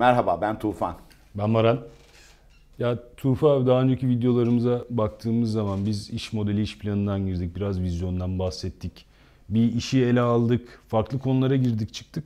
Merhaba ben Tufan. Ben Maran. Ya Tufa abi daha önceki videolarımıza baktığımız zaman biz iş modeli, iş planından girdik. Biraz vizyondan bahsettik. Bir işi ele aldık. Farklı konulara girdik çıktık.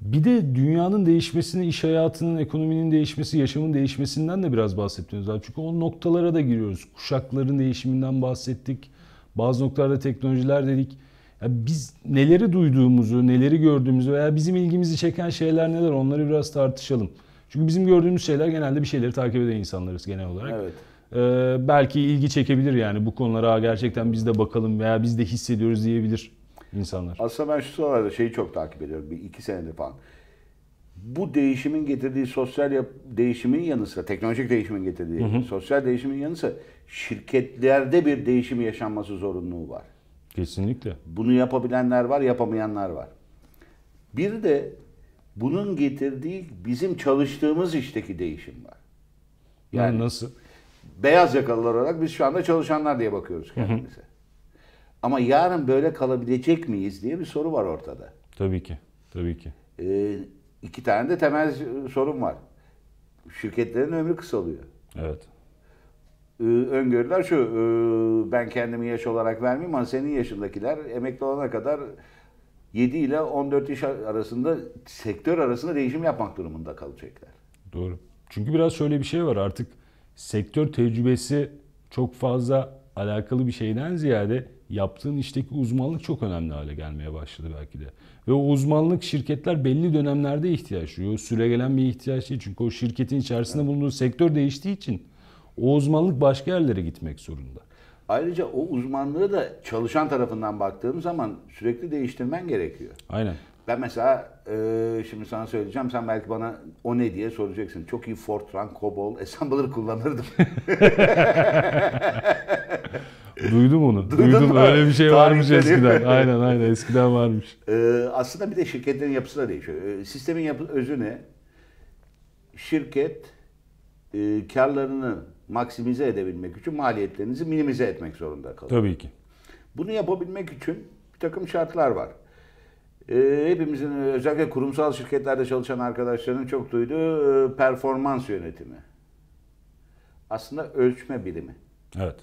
Bir de dünyanın değişmesini, iş hayatının, ekonominin değişmesi, yaşamın değişmesinden de biraz bahsettiniz abi. Çünkü o noktalara da giriyoruz. Kuşakların değişiminden bahsettik. Bazı noktalarda teknolojiler dedik. Ya biz neleri duyduğumuzu, neleri gördüğümüzü veya bizim ilgimizi çeken şeyler neler onları biraz tartışalım. Çünkü bizim gördüğümüz şeyler genelde bir şeyleri takip eden insanlarız genel olarak. Evet. Ee, belki ilgi çekebilir yani bu konulara gerçekten biz de bakalım veya biz de hissediyoruz diyebilir insanlar. Aslında ben şu sıralarda şeyi çok takip ediyorum. Bir iki senedir falan. Bu değişimin getirdiği sosyal yap- değişimin yanı sıra, teknolojik değişimin getirdiği hı hı. sosyal değişimin yanı sıra şirketlerde bir değişim yaşanması zorunluluğu var. Kesinlikle. Bunu yapabilenler var, yapamayanlar var. Bir de bunun getirdiği bizim çalıştığımız işteki değişim var. Yani, yani nasıl? Beyaz yakalılar olarak biz şu anda çalışanlar diye bakıyoruz kendimize. Ama yarın böyle kalabilecek miyiz diye bir soru var ortada. Tabii ki, tabii ki. Ee, iki tane de temel sorun var. Şirketlerin ömrü kısalıyor. Evet. Ee, öngörüler şu, e, ben kendimi yaş olarak vermeyeyim ama senin yaşındakiler emekli olana kadar 7 ile 14 yaş arasında sektör arasında değişim yapmak durumunda kalacaklar. Doğru. Çünkü biraz şöyle bir şey var artık sektör tecrübesi çok fazla alakalı bir şeyden ziyade yaptığın işteki uzmanlık çok önemli hale gelmeye başladı belki de. Ve o uzmanlık şirketler belli dönemlerde ihtiyaç duyuyor. süre gelen bir ihtiyaç değil çünkü o şirketin içerisinde evet. bulunduğu sektör değiştiği için o uzmanlık başka yerlere gitmek zorunda. Ayrıca o uzmanlığı da çalışan tarafından baktığım zaman sürekli değiştirmen gerekiyor. Aynen. Ben mesela e, şimdi sana söyleyeceğim sen belki bana o ne diye soracaksın. Çok iyi Fortran, COBOL, Assembler kullanırdım. Duydum onu. Duydum, Duydum öyle bir şey varmış eskiden. aynen aynen eskiden varmış. Ee, aslında bir de şirketlerin yapısı da değişiyor. Ee, sistemin yapı, özü ne? Şirket e, karlarını maksimize edebilmek için maliyetlerinizi minimize etmek zorunda kalın. Tabii ki. Bunu yapabilmek için bir takım şartlar var. Ee, hepimizin özellikle kurumsal şirketlerde çalışan arkadaşların çok duyduğu e, performans yönetimi. Aslında ölçme bilimi. Evet.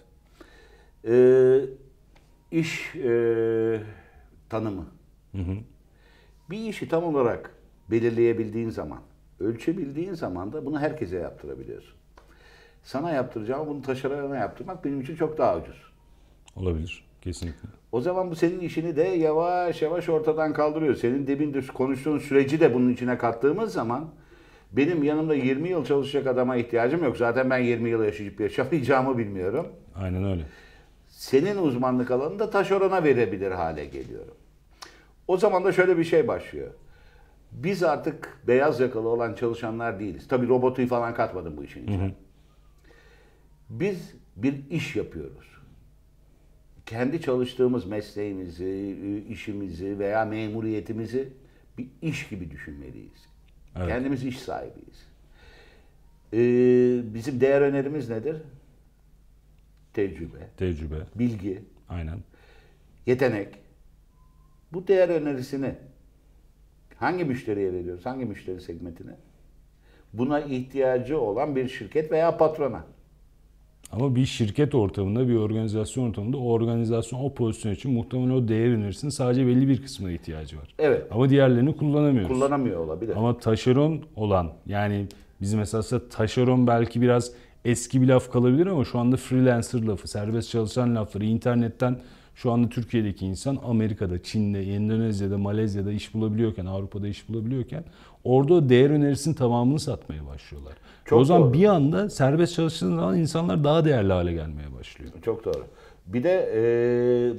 Ee, iş e, tanımı. Hı hı. Bir işi tam olarak belirleyebildiğin zaman, ölçebildiğin zaman da bunu herkese yaptırabiliyorsun. Sana yaptıracağım bunu taşerona yaptırmak benim için çok daha ucuz. Olabilir. Kesinlikle. O zaman bu senin işini de yavaş yavaş ortadan kaldırıyor. Senin demin konuştuğun süreci de bunun içine kattığımız zaman benim yanımda 20 yıl çalışacak adama ihtiyacım yok. Zaten ben 20 yıl yaşayıp yaşamayacağımı bilmiyorum. Aynen öyle. Senin uzmanlık alanında taşerona verebilir hale geliyorum. O zaman da şöyle bir şey başlıyor. Biz artık beyaz yakalı olan çalışanlar değiliz. Tabii robotu falan katmadım bu işin içine. Hı hı. Biz bir iş yapıyoruz. Kendi çalıştığımız mesleğimizi, işimizi veya memuriyetimizi bir iş gibi düşünmeliyiz. Evet. Kendimiz iş sahibiyiz. Ee, bizim değer önerimiz nedir? Tecrübe. Tecrübe. Bilgi. Aynen. Yetenek. Bu değer önerisini hangi müşteriye veriyoruz? Hangi müşteri segmentine? Buna ihtiyacı olan bir şirket veya patrona. Ama bir şirket ortamında, bir organizasyon ortamında o organizasyon o pozisyon için muhtemelen o değer üniversinin sadece belli bir kısmına ihtiyacı var. Evet. Ama diğerlerini kullanamıyoruz. Kullanamıyor olabilir. Ama taşeron olan yani bizim esasında taşeron belki biraz eski bir laf kalabilir ama şu anda freelancer lafı, serbest çalışan lafları internetten şu anda Türkiye'deki insan Amerika'da, Çin'de, Endonezya'da, Malezya'da iş bulabiliyorken, Avrupa'da iş bulabiliyorken orada değer önerisinin tamamını satmaya başlıyorlar. Çok o zaman doğru. bir anda serbest çalıştığın zaman insanlar daha değerli hale gelmeye başlıyor. Çok doğru. Bir de e,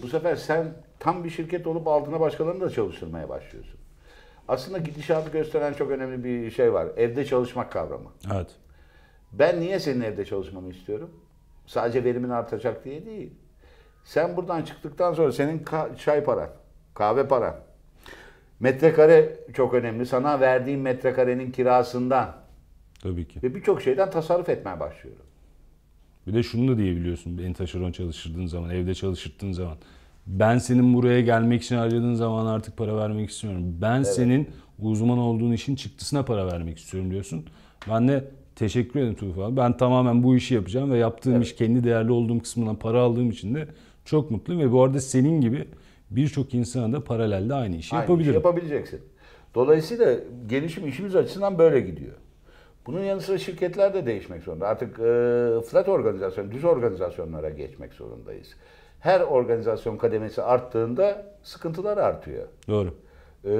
bu sefer sen tam bir şirket olup altına başkalarını da çalıştırmaya başlıyorsun. Aslında gidişatı gösteren çok önemli bir şey var. Evde çalışmak kavramı. Evet. Ben niye senin evde çalışmamı istiyorum? Sadece verimin artacak diye değil. Sen buradan çıktıktan sonra senin çay paran, kahve paran, metrekare çok önemli. Sana verdiğin metrekarenin kirasından Tabii ki. ve birçok şeyden tasarruf etmeye başlıyorum. Bir de şunu da diyebiliyorsun beni taşeron çalıştırdığın zaman, evde çalıştırdığın zaman. Ben senin buraya gelmek için harcadığın zaman artık para vermek istemiyorum. Ben evet. senin uzman olduğun işin çıktısına para vermek istiyorum diyorsun. Ben de teşekkür ederim Tufan. Ben tamamen bu işi yapacağım ve yaptığım evet. iş kendi değerli olduğum kısmından para aldığım için de çok mutluyum ve bu arada senin gibi birçok insana da paralelde aynı işi aynı yapabilirim. Işi yapabileceksin. Dolayısıyla gelişim işimiz açısından böyle gidiyor. Bunun yanı sıra şirketler de değişmek zorunda. Artık e, flat organizasyon, düz organizasyonlara geçmek zorundayız. Her organizasyon kademesi arttığında sıkıntılar artıyor. Doğru. E,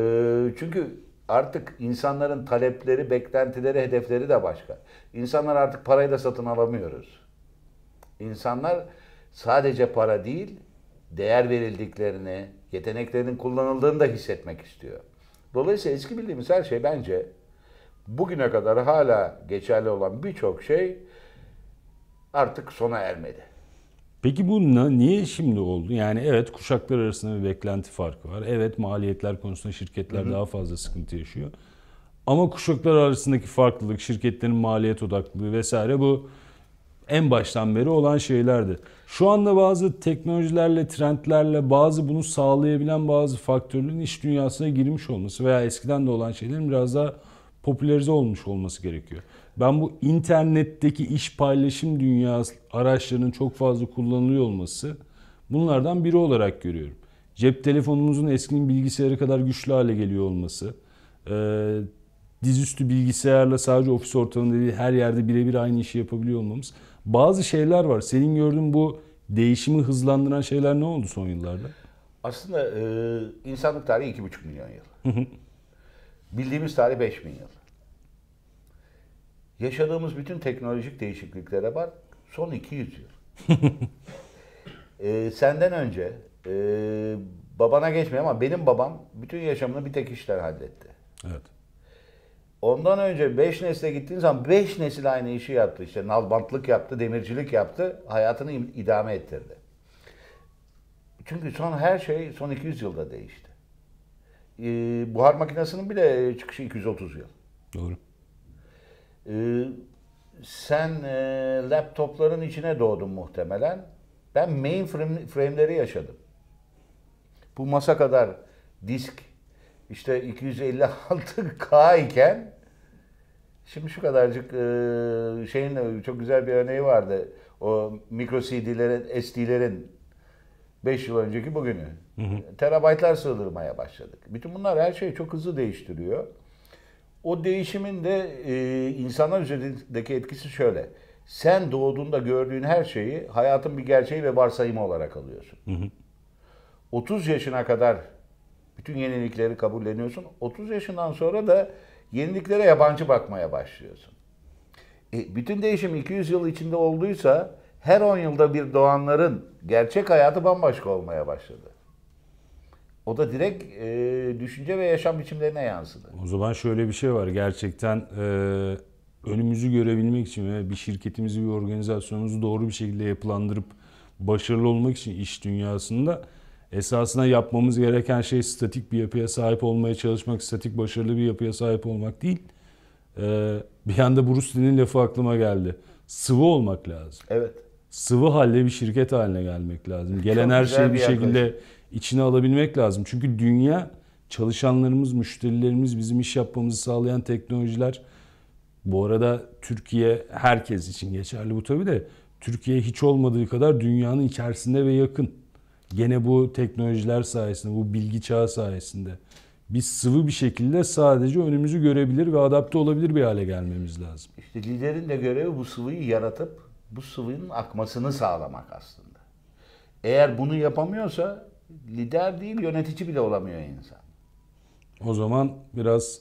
çünkü artık insanların talepleri, beklentileri, hedefleri de başka. İnsanlar artık parayı da satın alamıyoruz. İnsanlar sadece para değil, değer verildiklerini, yeteneklerinin kullanıldığını da hissetmek istiyor. Dolayısıyla eski bildiğimiz her şey bence bugüne kadar hala geçerli olan birçok şey artık sona ermedi. Peki bu niye şimdi oldu? Yani evet kuşaklar arasında bir beklenti farkı var. Evet maliyetler konusunda şirketler Hı-hı. daha fazla sıkıntı yaşıyor. Ama kuşaklar arasındaki farklılık, şirketlerin maliyet odaklılığı vesaire bu en baştan beri olan şeylerdi. Şu anda bazı teknolojilerle, trendlerle, bazı bunu sağlayabilen bazı faktörlerin iş dünyasına girmiş olması veya eskiden de olan şeylerin biraz daha popülerize olmuş olması gerekiyor. Ben bu internetteki iş paylaşım dünyası araçlarının çok fazla kullanılıyor olması bunlardan biri olarak görüyorum. Cep telefonumuzun eskinin bilgisayarı kadar güçlü hale geliyor olması, e, dizüstü bilgisayarla sadece ofis ortamında değil her yerde birebir aynı işi yapabiliyor olmamız bazı şeyler var. Senin gördüğün bu değişimi hızlandıran şeyler ne oldu son yıllarda? Aslında e, insanlık tarihi iki buçuk milyon yıl. Bildiğimiz tarih beş bin yıl. Yaşadığımız bütün teknolojik değişikliklere bak son 200 yıl. e, senden önce e, babana geçmiyor ama benim babam bütün yaşamını bir tek işler halletti. Evet. Ondan önce 5 nesle gittiğin zaman 5 nesil aynı işi yaptı. İşte nalbantlık yaptı, demircilik yaptı. Hayatını idame ettirdi. Çünkü son her şey son 200 yılda değişti. Ee, buhar makinesinin bile e, çıkışı 230 yıl. Doğru. Ee, sen e, laptopların içine doğdun muhtemelen. Ben mainframe'leri yaşadım. Bu masa kadar disk işte 256K iken Şimdi şu kadarcık e, şeyin e, çok güzel bir örneği vardı. O mikro CD'lerin, SD'lerin 5 yıl önceki bugünü. Hı hı. Terabaytlar sığdırmaya başladık. Bütün bunlar her şeyi çok hızlı değiştiriyor. O değişimin de e, insanlar üzerindeki etkisi şöyle. Sen doğduğunda gördüğün her şeyi hayatın bir gerçeği ve varsayımı olarak alıyorsun. Hı hı. 30 yaşına kadar bütün yenilikleri kabulleniyorsun. 30 yaşından sonra da yeniliklere yabancı bakmaya başlıyorsun. E, bütün değişim 200 yıl içinde olduysa her 10 yılda bir doğanların gerçek hayatı bambaşka olmaya başladı. O da direkt e, düşünce ve yaşam biçimlerine yansıdı. O zaman şöyle bir şey var. Gerçekten e, önümüzü görebilmek için ve bir şirketimizi, bir organizasyonumuzu doğru bir şekilde yapılandırıp başarılı olmak için iş dünyasında Esasında yapmamız gereken şey statik bir yapıya sahip olmaya çalışmak, statik başarılı bir yapıya sahip olmak değil. Ee, bir anda Bruce Lee'nin lafı aklıma geldi. Sıvı olmak lazım. Evet. Sıvı halde bir şirket haline gelmek lazım. Gelen Çok her şeyi bir, bir şekilde içine alabilmek lazım. Çünkü dünya çalışanlarımız, müşterilerimiz, bizim iş yapmamızı sağlayan teknolojiler. Bu arada Türkiye herkes için geçerli bu tabii de Türkiye hiç olmadığı kadar dünyanın içerisinde ve yakın. Gene bu teknolojiler sayesinde, bu bilgi çağı sayesinde biz sıvı bir şekilde sadece önümüzü görebilir ve adapte olabilir bir hale gelmemiz lazım. İşte liderin de görevi bu sıvıyı yaratıp bu sıvının akmasını sağlamak aslında. Eğer bunu yapamıyorsa lider değil yönetici bile olamıyor insan. O zaman biraz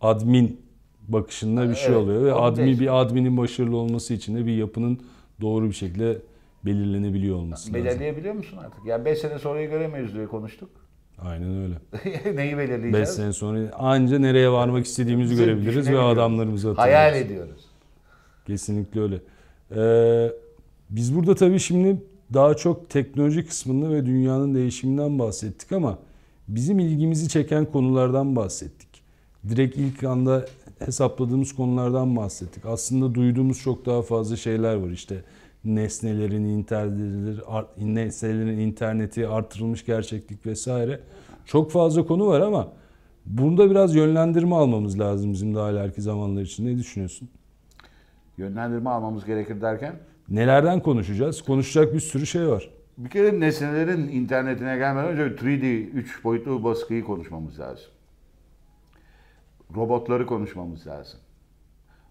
admin bakışında bir şey evet, şey oluyor ve admin bir adminin başarılı olması için de bir yapının doğru bir şekilde belirlenebiliyor olması lazım. Belirleyebiliyor musun artık? Yani 5 sene sonrayı göremeyiz diye konuştuk. Aynen öyle. Neyi belirleyeceğiz? 5 sene sonra anca nereye varmak istediğimizi Bizim görebiliriz ve adamlarımızı hatırlarız. Hayal ediyoruz. Kesinlikle öyle. Ee, biz burada tabii şimdi daha çok teknoloji kısmında ve dünyanın değişiminden bahsettik ama bizim ilgimizi çeken konulardan bahsettik. Direkt ilk anda hesapladığımız konulardan bahsettik. Aslında duyduğumuz çok daha fazla şeyler var işte nesnelerin internetidir, nesnelerin interneti, artırılmış gerçeklik vesaire. Çok fazla konu var ama bunda biraz yönlendirme almamız lazım bizim daha ileriki zamanlar için. Ne düşünüyorsun? Yönlendirme almamız gerekir derken? Nelerden konuşacağız? Konuşacak bir sürü şey var. Bir kere nesnelerin internetine gelmeden önce 3D, 3 boyutlu baskıyı konuşmamız lazım. Robotları konuşmamız lazım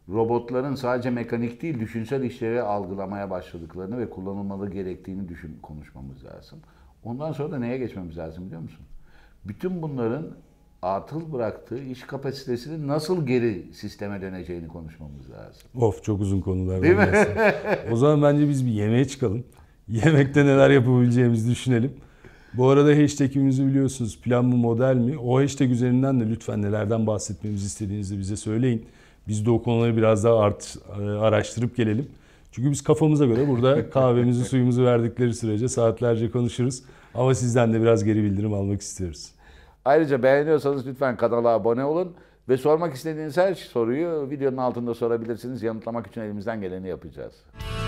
robotların sadece mekanik değil düşünsel işleri algılamaya başladıklarını ve kullanılmalı gerektiğini düşün konuşmamız lazım. Ondan sonra da neye geçmemiz lazım biliyor musun? Bütün bunların atıl bıraktığı iş kapasitesinin nasıl geri sisteme döneceğini konuşmamız lazım. Of çok uzun konular. Değil mi? o zaman bence biz bir yemeğe çıkalım. Yemekte neler yapabileceğimizi düşünelim. Bu arada hashtag'imizi biliyorsunuz plan mı model mi? O hashtag üzerinden de lütfen nelerden bahsetmemizi istediğinizi bize söyleyin. Biz de o konuları biraz daha art, e, araştırıp gelelim. Çünkü biz kafamıza göre burada kahvemizi, suyumuzu verdikleri sürece saatlerce konuşuruz. Ama sizden de biraz geri bildirim almak istiyoruz. Ayrıca beğeniyorsanız lütfen kanala abone olun ve sormak istediğiniz her soruyu videonun altında sorabilirsiniz. Yanıtlamak için elimizden geleni yapacağız.